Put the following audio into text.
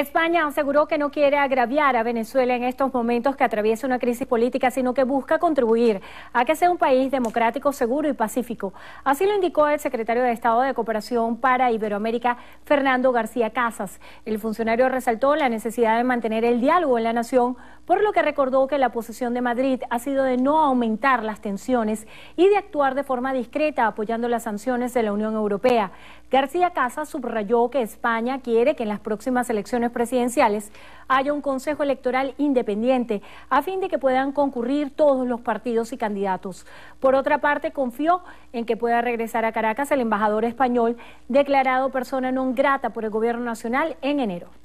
España aseguró que no quiere agraviar a Venezuela en estos momentos que atraviesa una crisis política, sino que busca contribuir a que sea un país democrático, seguro y pacífico. Así lo indicó el secretario de Estado de Cooperación para Iberoamérica, Fernando García Casas. El funcionario resaltó la necesidad de mantener el diálogo en la nación, por lo que recordó que la posición de Madrid ha sido de no aumentar las tensiones y de actuar de forma discreta apoyando las sanciones de la Unión Europea. García Casas subrayó que España quiere que en las próximas elecciones presidenciales haya un Consejo Electoral independiente a fin de que puedan concurrir todos los partidos y candidatos. Por otra parte, confió en que pueda regresar a Caracas el embajador español declarado persona non grata por el Gobierno Nacional en enero.